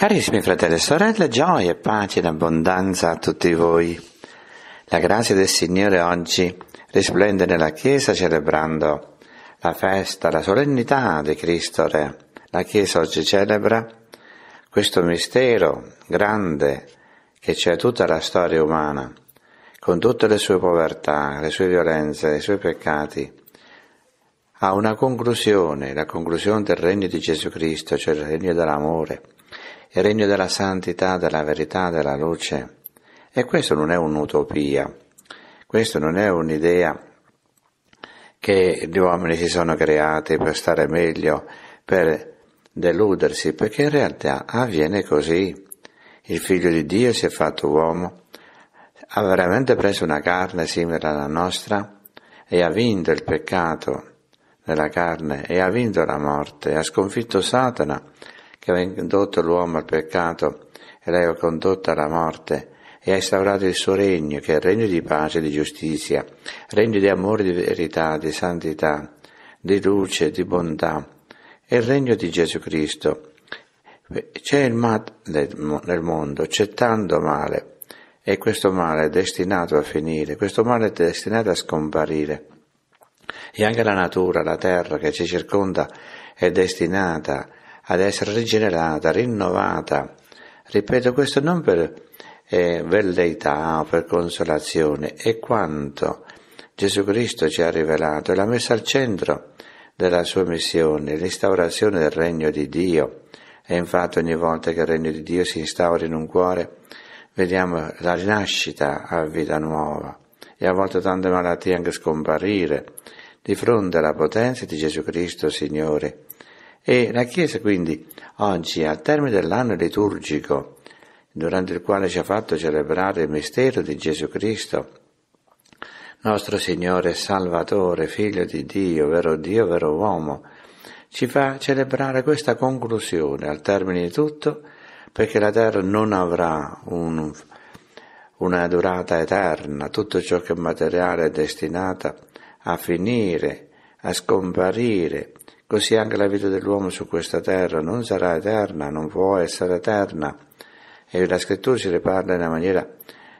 Carissimi fratelli e sorelle, gioia, e pace in abbondanza a tutti voi. La grazia del Signore oggi risplende nella Chiesa celebrando la festa, la solennità di Cristo Re. La Chiesa oggi celebra questo mistero grande che c'è tutta la storia umana, con tutte le sue povertà, le sue violenze, i suoi peccati, ha una conclusione, la conclusione del regno di Gesù Cristo, cioè il regno dell'amore il regno della santità, della verità, della luce. E questo non è un'utopia, questo non è un'idea che gli uomini si sono creati per stare meglio, per deludersi, perché in realtà avviene così. Il figlio di Dio si è fatto uomo, ha veramente preso una carne simile alla nostra e ha vinto il peccato nella carne e ha vinto la morte, ha sconfitto Satana che aveva indotto l'uomo al peccato e l'aveva condotto alla morte, e ha instaurato il suo regno, che è il regno di pace di giustizia, regno di amore, di verità, di santità, di luce, di bontà, è il regno di Gesù Cristo. C'è il male nel mondo, c'è tanto male, e questo male è destinato a finire, questo male è destinato a scomparire. E anche la natura, la terra che ci circonda è destinata a ad essere rigenerata, rinnovata. Ripeto questo non per eh, velleità o per consolazione, è quanto Gesù Cristo ci ha rivelato e l'ha messa al centro della sua missione, l'instaurazione del regno di Dio. E infatti ogni volta che il regno di Dio si instaura in un cuore, vediamo la rinascita a vita nuova e a volte tante malattie anche scomparire di fronte alla potenza di Gesù Cristo Signore e la Chiesa quindi oggi, al termine dell'anno liturgico, durante il quale ci ha fatto celebrare il mistero di Gesù Cristo, nostro Signore Salvatore, Figlio di Dio, vero Dio, vero uomo, ci fa celebrare questa conclusione al termine di tutto, perché la terra non avrà un, una durata eterna, tutto ciò che è materiale è destinato a finire, a scomparire, Così anche la vita dell'uomo su questa terra non sarà eterna, non può essere eterna. E la scrittura ce ne parla in una maniera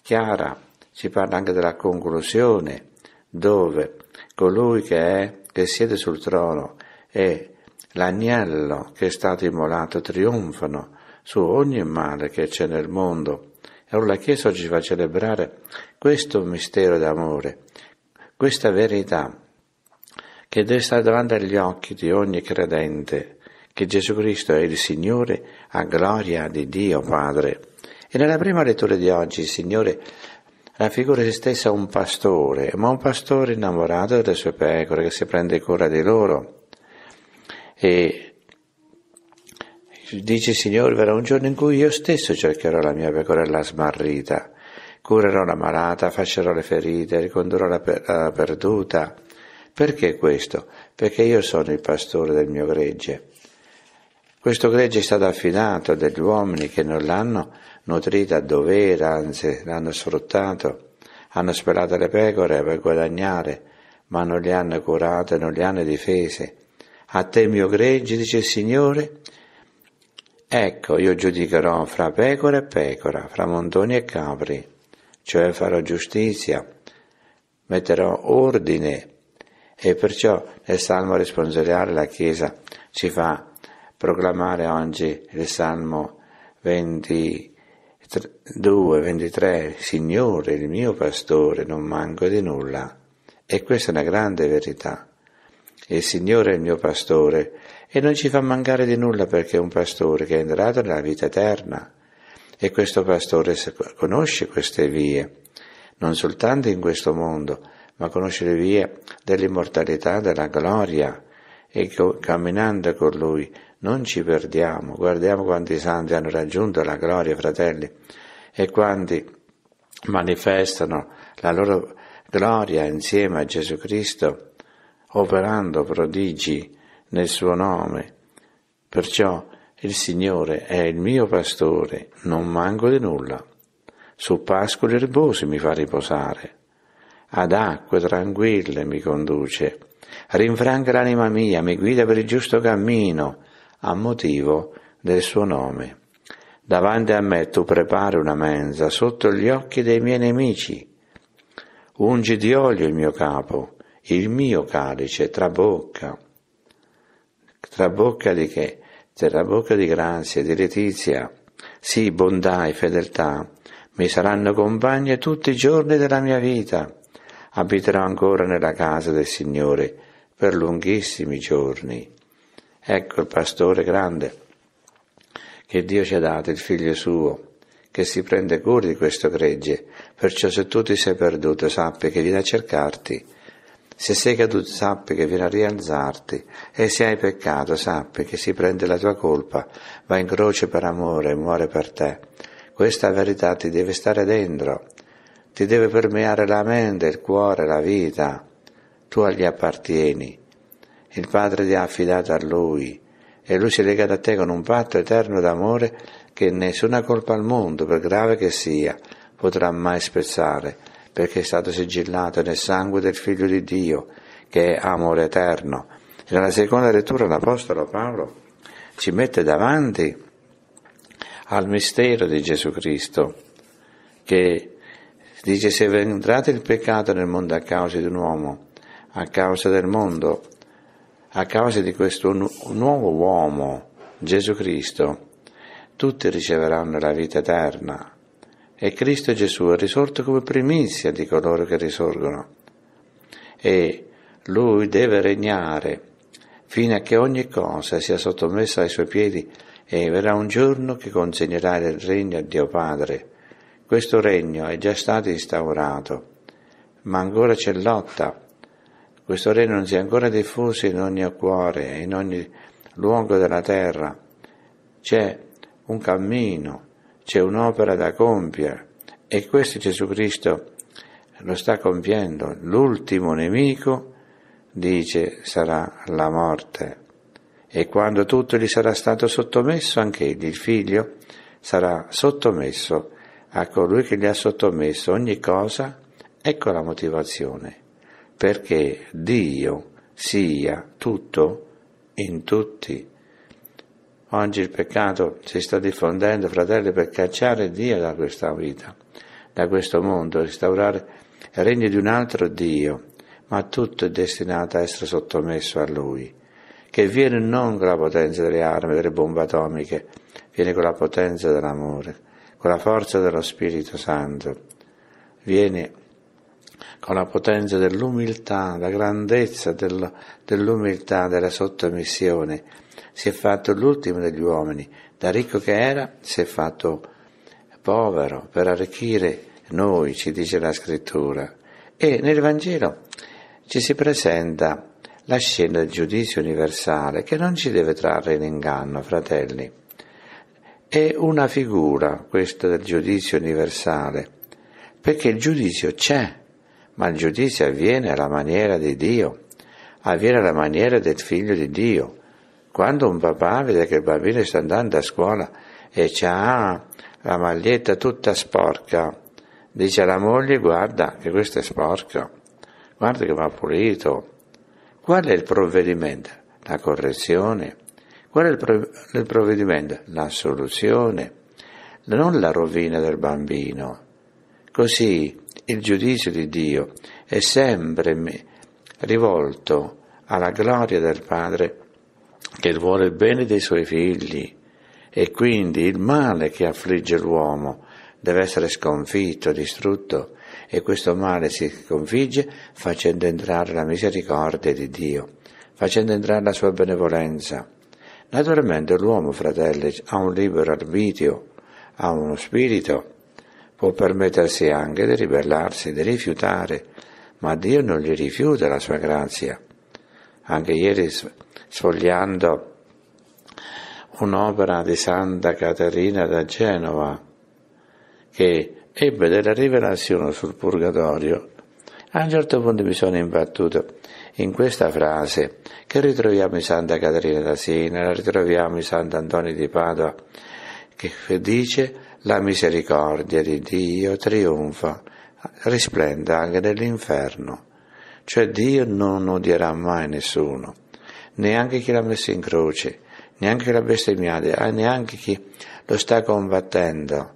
chiara, ci parla anche della conclusione, dove colui che è, che siede sul trono e l'agnello che è stato immolato trionfano su ogni male che c'è nel mondo. E Allora la Chiesa oggi fa celebrare questo mistero d'amore, questa verità che deve stare davanti agli occhi di ogni credente, che Gesù Cristo è il Signore a gloria di Dio Padre. E nella prima lettura di oggi il Signore raffigura se stesso un pastore, ma un pastore innamorato delle sue pecore che si prende cura di loro. E dice il Signore, verrà un giorno in cui io stesso cercherò la mia pecorella smarrita, curerò la malata, faccerò le ferite, ricondurrò la, per- la perduta, perché questo? Perché io sono il pastore del mio gregge. Questo gregge è stato affidato a degli uomini che non l'hanno nutrita a dovere, anzi l'hanno sfruttato, hanno spelato le pecore per guadagnare, ma non le hanno curate, non le hanno difese. A te mio gregge, dice il Signore, ecco io giudicherò fra pecore e pecora, fra montoni e capri, cioè farò giustizia, metterò ordine e perciò nel Salmo responsoriale la Chiesa ci fa proclamare oggi il Salmo 22, 23, Signore, il mio pastore, non manco di nulla. E questa è una grande verità. Il Signore è il mio pastore e non ci fa mancare di nulla perché è un pastore che è entrato nella vita eterna. E questo pastore conosce queste vie, non soltanto in questo mondo, ma conoscere vie dell'immortalità, della gloria, e camminando con Lui non ci perdiamo, guardiamo quanti santi hanno raggiunto la gloria, fratelli, e quanti manifestano la loro gloria insieme a Gesù Cristo, operando prodigi nel suo nome. Perciò il Signore è il mio pastore, non manco di nulla. Su pascoli erbosi mi fa riposare ad acque tranquille mi conduce, rinfranca l'anima mia, mi guida per il giusto cammino, a motivo del suo nome. Davanti a me tu prepari una mensa sotto gli occhi dei miei nemici. Ungi di olio il mio capo, il mio calice trabocca. Trabocca di che? Trabocca di grazia, di letizia. Sì, bontà e fedeltà mi saranno compagne tutti i giorni della mia vita abiterò ancora nella casa del Signore per lunghissimi giorni. Ecco il pastore grande che Dio ci ha dato, il figlio suo, che si prende cura di questo gregge, perciò se tu ti sei perduto sappi che viene a cercarti, se sei caduto sappi che viene a rialzarti, e se hai peccato sappi che si prende la tua colpa, va in croce per amore e muore per te. Questa verità ti deve stare dentro, ti deve permeare la mente, il cuore, la vita. Tu gli appartieni. Il Padre ti ha affidato a Lui e Lui si è legato a te con un patto eterno d'amore che nessuna colpa al mondo, per grave che sia, potrà mai spezzare, perché è stato sigillato nel sangue del Figlio di Dio, che è amore eterno. E nella seconda lettura l'Apostolo Paolo ci mette davanti al mistero di Gesù Cristo, che Dice se è entrato il peccato nel mondo a causa di un uomo, a causa del mondo, a causa di questo nu- nuovo uomo, Gesù Cristo, tutti riceveranno la vita eterna. E Cristo Gesù è risorto come primizia di coloro che risorgono. E lui deve regnare fino a che ogni cosa sia sottomessa ai suoi piedi e verrà un giorno che consegnerà il regno a Dio Padre questo regno è già stato instaurato, ma ancora c'è lotta. Questo regno non si è ancora diffuso in ogni cuore, in ogni luogo della terra. C'è un cammino, c'è un'opera da compiere e questo Gesù Cristo lo sta compiendo. L'ultimo nemico, dice, sarà la morte. E quando tutto gli sarà stato sottomesso, anche il figlio, sarà sottomesso a colui ecco, che gli ha sottomesso ogni cosa, ecco la motivazione, perché Dio sia tutto in tutti. Oggi il peccato si sta diffondendo, fratelli, per cacciare Dio da questa vita, da questo mondo, restaurare il regno di un altro Dio, ma tutto è destinato a essere sottomesso a Lui, che viene non con la potenza delle armi, delle bombe atomiche, viene con la potenza dell'amore con la forza dello Spirito Santo. viene con la potenza dell'umiltà, la grandezza del, dell'umiltà, della sottomissione. Si è fatto l'ultimo degli uomini, da ricco che era si è fatto povero per arricchire noi, ci dice la scrittura. E nel Vangelo ci si presenta la scena del giudizio universale che non ci deve trarre in inganno, fratelli è una figura questa del giudizio universale, perché il giudizio c'è, ma il giudizio avviene alla maniera di Dio, avviene alla maniera del figlio di Dio. Quando un papà vede che il bambino sta andando a scuola e ha la maglietta tutta sporca, dice alla moglie guarda che questa è sporca, guarda che va pulito. Qual è il provvedimento? La correzione Qual è il provvedimento? La soluzione, non la rovina del bambino. Così il giudizio di Dio è sempre rivolto alla gloria del Padre che vuole il bene dei suoi figli e quindi il male che affligge l'uomo deve essere sconfitto, distrutto e questo male si sconfigge facendo entrare la misericordia di Dio, facendo entrare la sua benevolenza, Naturalmente l'uomo, fratelli, ha un libero arbitrio, ha uno spirito, può permettersi anche di ribellarsi, di rifiutare, ma Dio non gli rifiuta la sua grazia. Anche ieri sfogliando un'opera di Santa Caterina da Genova, che ebbe della rivelazione sul purgatorio, a un certo punto mi sono imbattuto in questa frase che ritroviamo in Santa Caterina da Siena, la ritroviamo in Sant'Antonio di Padova, che dice la misericordia di Dio trionfa, risplende anche nell'inferno. Cioè Dio non odierà mai nessuno, neanche chi l'ha messo in croce, neanche chi l'ha bestemmiato, neanche chi lo sta combattendo.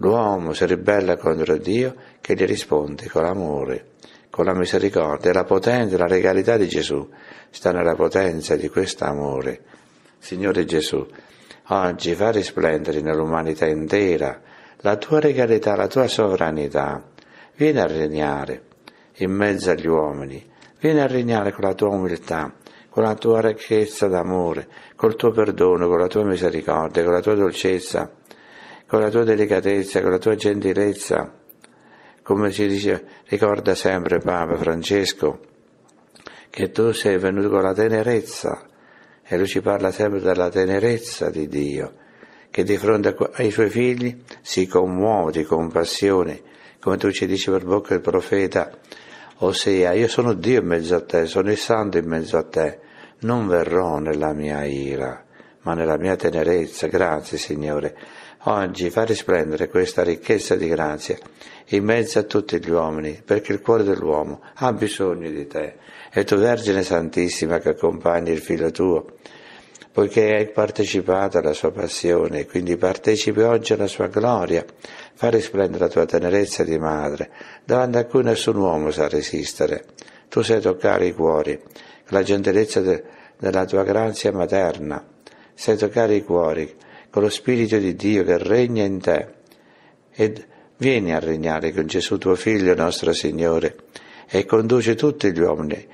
L'uomo si ribella contro Dio che gli risponde con amore, con la misericordia, la potenza, la regalità di Gesù sta nella potenza di questo amore. Signore Gesù, oggi fa risplendere nell'umanità intera la tua regalità, la tua sovranità. Vieni a regnare in mezzo agli uomini, vieni a regnare con la tua umiltà, con la tua ricchezza d'amore, col tuo perdono, con la tua misericordia, con la tua dolcezza, con la tua delicatezza, con la tua gentilezza come ci dice, ricorda sempre Papa Francesco, che tu sei venuto con la tenerezza, e lui ci parla sempre della tenerezza di Dio, che di fronte ai suoi figli si commuove di compassione, come tu ci dici per bocca il profeta Osea, io sono Dio in mezzo a te, sono il santo in mezzo a te, non verrò nella mia ira, ma nella mia tenerezza, grazie Signore, Oggi fa risplendere questa ricchezza di grazia in mezzo a tutti gli uomini, perché il cuore dell'uomo ha bisogno di te e tu Vergine Santissima che accompagni il figlio tuo, poiché hai partecipato alla sua passione, quindi partecipi oggi alla sua gloria, fa risplendere la tua tenerezza di madre, davanti a cui nessun uomo sa resistere. Tu sai toccare i cuori, la gentilezza de- della tua grazia materna, sai toccare i cuori con lo Spirito di Dio che regna in te. Ed vieni a regnare con Gesù tuo Figlio, nostro Signore, e conduci tutti gli uomini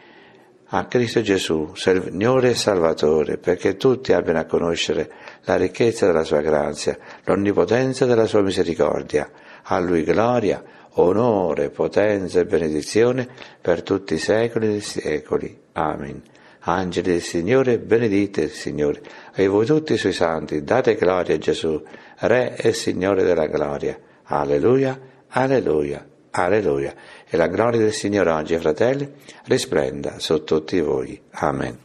a Cristo Gesù, Signore e Salvatore, perché tutti abbiano a conoscere la ricchezza della sua grazia, l'onnipotenza della sua misericordia. A lui gloria, onore, potenza e benedizione per tutti i secoli dei secoli. Amen. Angeli del Signore, benedite il Signore. E voi tutti i suoi santi, date gloria a Gesù, Re e Signore della gloria. Alleluia, alleluia, alleluia. E la gloria del Signore oggi, fratelli, risplenda su tutti voi. Amen.